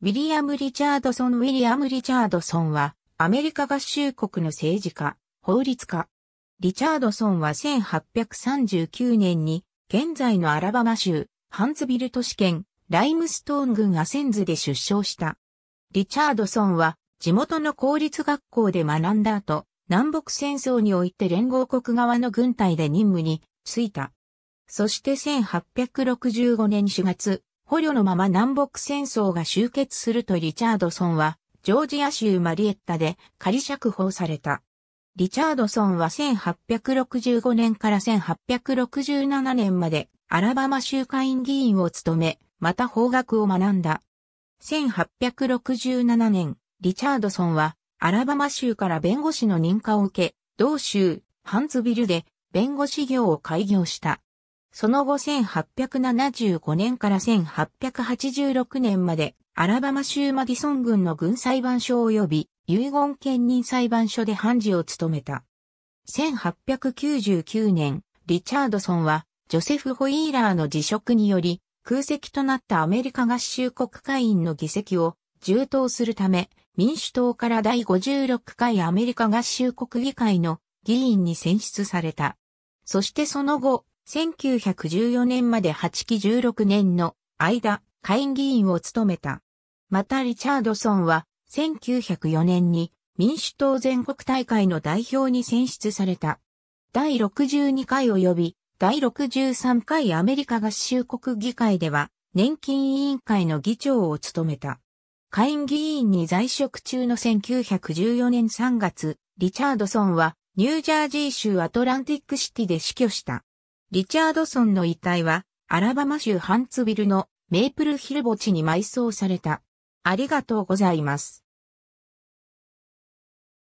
ウィリアム・リチャードソン・ウィリアム・リチャードソンは、アメリカ合衆国の政治家、法律家。リチャードソンは1839年に、現在のアラバマ州、ハンズビル都市圏、ライムストーン郡アセンズで出生した。リチャードソンは、地元の公立学校で学んだ後、南北戦争において連合国側の軍隊で任務に就いた。そして1865年4月、捕虜のまま南北戦争が終結するとリチャードソンは、ジョージア州マリエッタで仮釈放された。リチャードソンは1865年から1867年までアラバマ州会員議員を務め、また法学を学んだ。1867年、リチャードソンはアラバマ州から弁護士の認可を受け、同州ハンズビルで弁護士業を開業した。その後1875年から1886年まで、アラバマ州マディソン軍の軍裁判所及び遺言兼任裁判所で判事を務めた。1899年、リチャードソンは、ジョセフ・ホイーラーの辞職により、空席となったアメリカ合衆国会員の議席を充当するため、民主党から第56回アメリカ合衆国議会の議員に選出された。そしてその後、1914年まで8期16年の間、下院議員を務めた。またリチャードソンは、1904年に民主党全国大会の代表に選出された。第62回及び第63回アメリカ合衆国議会では年金委員会の議長を務めた。下院議員に在職中の1914年3月、リチャードソンはニュージャージー州アトランティックシティで死去した。リチャードソンの遺体は、アラバマ州ハンツビルのメイプルヒル墓地に埋葬された。ありがとうございます。